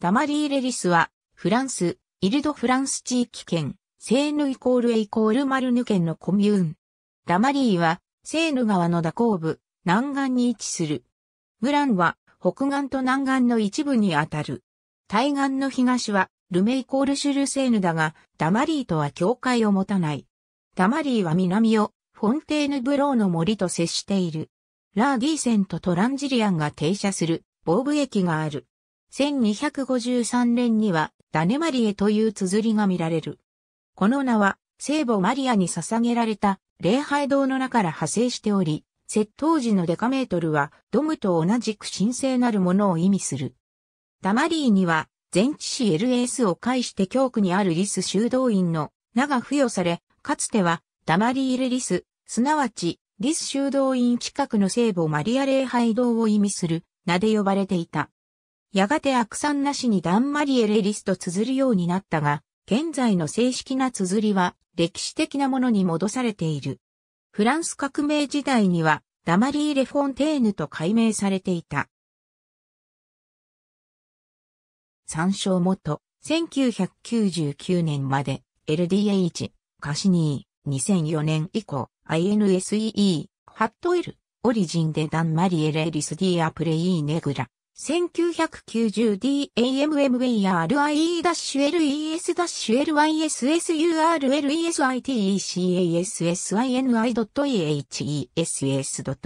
ダマリー・レリスは、フランス、イルド・フランス地域圏、セーヌイコールエイコールマルヌ県のコミューン。ダマリーは、セーヌ川の蛇行部、南岸に位置する。ムランは、北岸と南岸の一部にあたる。対岸の東は、ルメイコールシュルセーヌだが、ダマリーとは境界を持たない。ダマリーは南を、フォンテーヌブローの森と接している。ラーディーセンとトランジリアンが停車する、ボーブ駅がある。1253年にはダネマリエという綴りが見られる。この名は聖母マリアに捧げられた礼拝堂の中から派生しており、窃盗時のデカメートルはドムと同じく神聖なるものを意味する。ダマリーには全知史 LS を介して教区にあるリス修道院の名が付与され、かつてはダマリールリス、すなわちリス修道院近くの聖母マリア礼拝堂を意味する名で呼ばれていた。やがて悪算なしにダンマリエレリスと綴るようになったが、現在の正式な綴りは歴史的なものに戻されている。フランス革命時代にはダマリー・レ・フォンテーヌと改名されていた。参照元、1999年まで LDH、カシニー、2004年以降 INSEE、ハットエル、オリジンでダンマリエレリスディアプレイーネグラ。1 9 9 0 d a m m w e r r i e s s u r l e s s u r l i s s u r i t e s s s f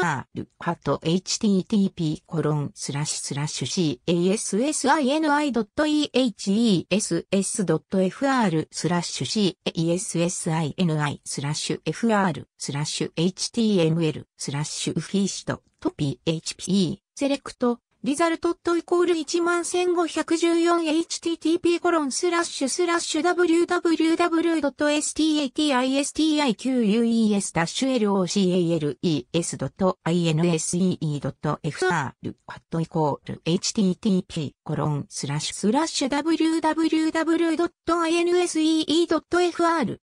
r ハト http コロンスラッシュスラッシュ CASSINI.EHESS.FR スラッシュ CASSINI スラッシュ FR スラッシュ HTML スラッシュフィッシと PHP セレクトリザルトットイコール 11514http コロンスラッシュスラッシュ www.statistiques-locales-insee.fr アットイコール http コロンスラッシュスラッシュ www.insee.fr